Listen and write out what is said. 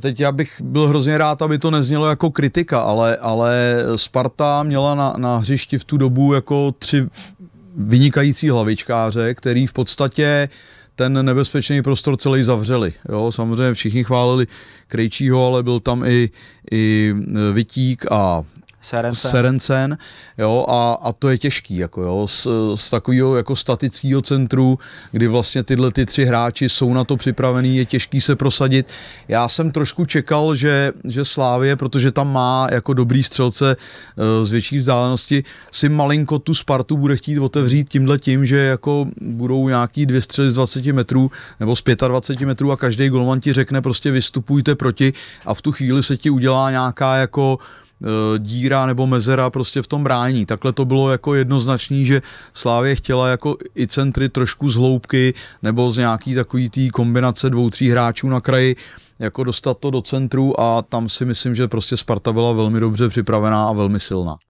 Teď já bych byl hrozně rád, aby to neznělo jako kritika, ale, ale Sparta měla na, na hřišti v tu dobu jako tři vynikající hlavičkáře, který v podstatě ten nebezpečný prostor celý zavřeli. Jo, samozřejmě všichni chválili Krejčího, ale byl tam i, i Vitík a Serencen. Serencen jo, a, a, to je těžký, jako jo, z, z takového jako statického centru, kdy vlastně tyhle ty tři hráči jsou na to připravený, je těžký se prosadit. Já jsem trošku čekal, že, že Slávě, protože tam má jako dobrý střelce eh, z větší vzdálenosti, si malinko tu Spartu bude chtít otevřít tímhle tím, že jako budou nějaký dvě střely z 20 metrů nebo z 25 metrů a každý golman ti řekne prostě vystupujte proti a v tu chvíli se ti udělá nějaká jako Eh, díra nebo mezera prostě v tom brání. Takhle to bylo jako jednoznačný, že Slávě chtěla jako i centry trošku z hloubky nebo z nějaký takový tý kombinace dvou, tří hráčů na kraji jako dostat to do centru a tam si myslím, že prostě Sparta byla velmi dobře připravená a velmi silná.